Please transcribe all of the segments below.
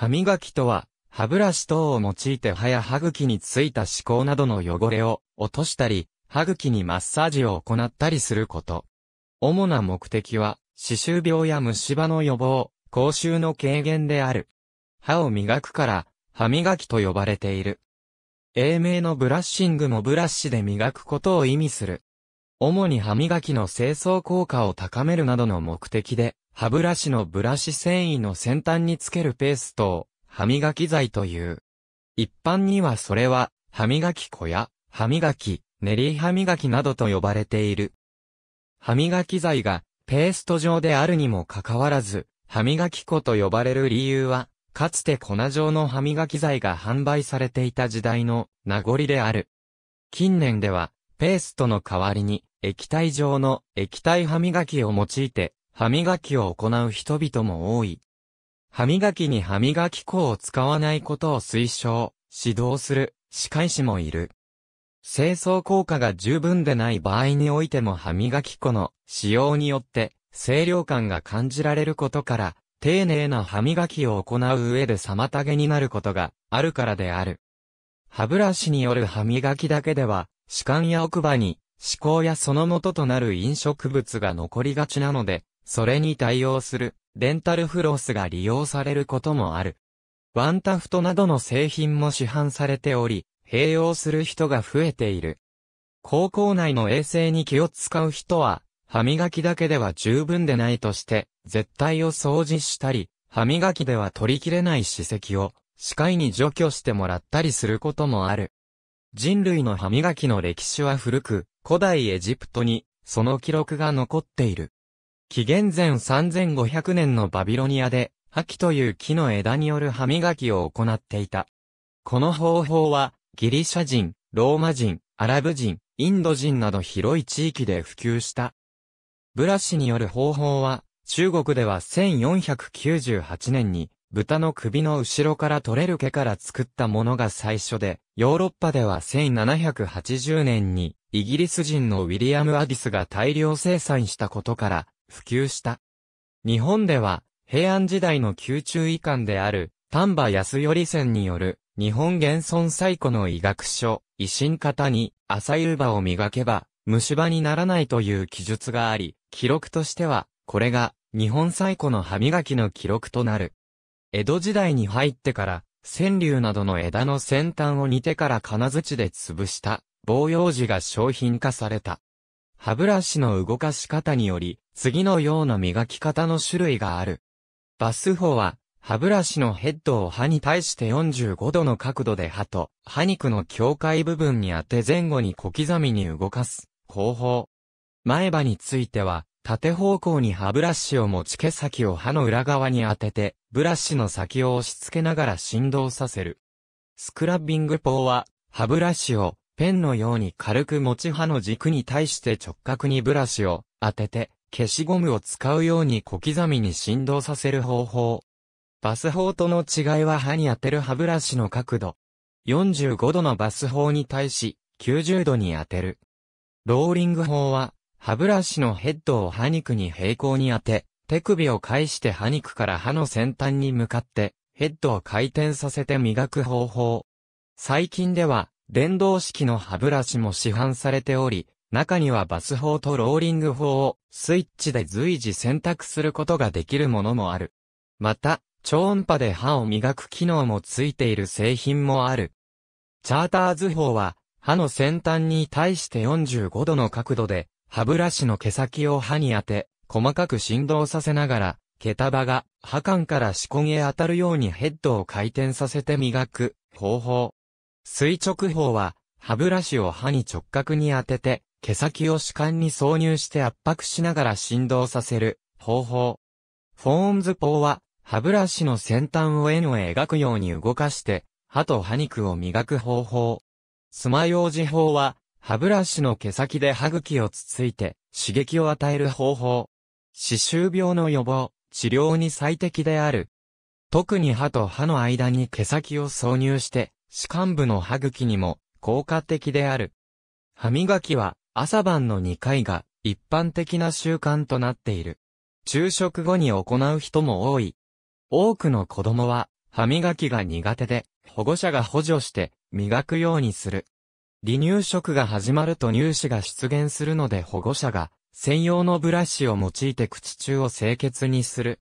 歯磨きとは、歯ブラシ等を用いて歯や歯茎についた歯垢などの汚れを落としたり、歯茎にマッサージを行ったりすること。主な目的は、歯周病や虫歯の予防、口臭の軽減である。歯を磨くから、歯磨きと呼ばれている。英名のブラッシングもブラッシで磨くことを意味する。主に歯磨きの清掃効果を高めるなどの目的で歯ブラシのブラシ繊維の先端につけるペーストを歯磨き剤という。一般にはそれは歯磨き粉や歯磨き、練り歯磨きなどと呼ばれている。歯磨き剤がペースト状であるにもかかわらず、歯磨き粉と呼ばれる理由は、かつて粉状の歯磨き剤が販売されていた時代の名残である。近年では、ペーストの代わりに液体状の液体歯磨きを用いて歯磨きを行う人々も多い。歯磨きに歯磨き粉を使わないことを推奨、指導する歯科医師もいる。清掃効果が十分でない場合においても歯磨き粉の使用によって清涼感が感じられることから、丁寧な歯磨きを行う上で妨げになることがあるからである。歯ブラシによる歯磨きだけでは、歯間や奥歯に、歯垢やその元となる飲食物が残りがちなので、それに対応する、デンタルフロスが利用されることもある。ワンタフトなどの製品も市販されており、併用する人が増えている。高校内の衛生に気を使う人は、歯磨きだけでは十分でないとして、絶対を掃除したり、歯磨きでは取りきれない歯石を、歯科医に除去してもらったりすることもある。人類の歯磨きの歴史は古く、古代エジプトに、その記録が残っている。紀元前3500年のバビロニアで、秋という木の枝による歯磨きを行っていた。この方法は、ギリシャ人、ローマ人、アラブ人、インド人など広い地域で普及した。ブラシによる方法は、中国では1498年に、豚の首の後ろから取れる毛から作ったものが最初で、ヨーロッパでは1780年に、イギリス人のウィリアム・アディスが大量生産したことから、普及した。日本では、平安時代の宮中遺憾である、丹波安頼線による、日本現存最古の医学書、維新型に、朝湯葉を磨けば、虫歯にならないという記述があり、記録としては、これが、日本最古の歯磨きの記録となる。江戸時代に入ってから、川柳などの枝の先端を煮てから金槌で潰した、防用樹が商品化された。歯ブラシの動かし方により、次のような磨き方の種類がある。バス法は、歯ブラシのヘッドを歯に対して45度の角度で歯と歯肉の境界部分に当て前後に小刻みに動かす方法。前歯については、縦方向に歯ブラシを持ち毛先を歯の裏側に当てて、ブラシの先を押し付けながら振動させる。スクラッビング法は、歯ブラシをペンのように軽く持ち歯の軸に対して直角にブラシを当てて、消しゴムを使うように小刻みに振動させる方法。バス法との違いは歯に当てる歯ブラシの角度。45度のバス法に対し、90度に当てる。ローリング法は、歯ブラシのヘッドを歯肉に平行に当て、手首を返して歯肉から歯の先端に向かって、ヘッドを回転させて磨く方法。最近では、電動式の歯ブラシも市販されており、中にはバス法とローリング法をスイッチで随時選択することができるものもある。また、超音波で歯を磨く機能もついている製品もある。チャーター図法は、歯の先端に対して45度の角度で、歯ブラシの毛先を歯に当て、細かく振動させながら、毛束が歯間から歯根へ当たるようにヘッドを回転させて磨く方法。垂直法は、歯ブラシを歯に直角に当てて、毛先を歯間に挿入して圧迫しながら振動させる方法。フォーンズ法は、歯ブラシの先端を円を描くように動かして、歯と歯肉を磨く方法。爪楊枝法は、歯ブラシの毛先で歯茎をつついて、刺激を与える方法。歯周病の予防、治療に最適である。特に歯と歯の間に毛先を挿入して、歯間部の歯茎にも効果的である。歯磨きは、朝晩の2回が一般的な習慣となっている。昼食後に行う人も多い。多くの子供は歯磨きが苦手で保護者が補助して磨くようにする。離乳食が始まると乳歯が出現するので保護者が専用のブラシを用いて口中を清潔にする。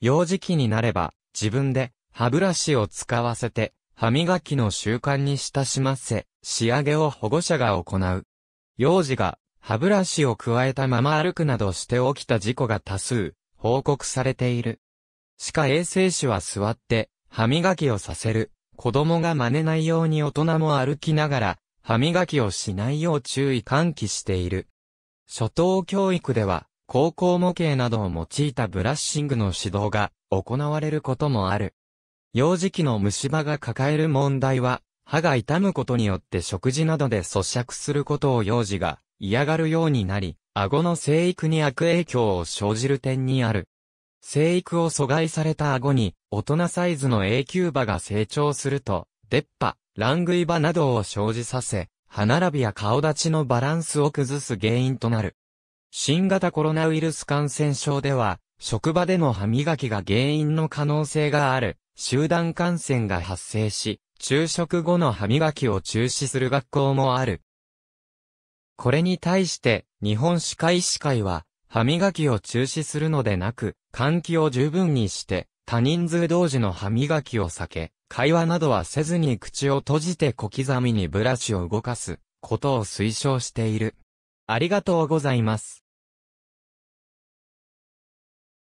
幼児期になれば自分で歯ブラシを使わせて歯磨きの習慣に親しませ、仕上げを保護者が行う。幼児が歯ブラシを加えたまま歩くなどして起きた事故が多数報告されている。歯科衛生士は座って歯磨きをさせる。子供が真似ないように大人も歩きながら歯磨きをしないよう注意喚起している。初等教育では高校模型などを用いたブラッシングの指導が行われることもある。幼児期の虫歯が抱える問題は歯が痛むことによって食事などで咀嚼することを幼児が嫌がるようになり、顎の生育に悪影響を生じる点にある。生育を阻害された顎に、大人サイズの永久歯が成長すると、出っ歯、乱食い歯などを生じさせ、歯並びや顔立ちのバランスを崩す原因となる。新型コロナウイルス感染症では、職場での歯磨きが原因の可能性がある、集団感染が発生し、昼食後の歯磨きを中止する学校もある。これに対して、日本歯科医師会は、歯磨きを中止するのでなく、換気を十分にして、多人数同時の歯磨きを避け、会話などはせずに口を閉じて小刻みにブラシを動かすことを推奨している。ありがとうございます。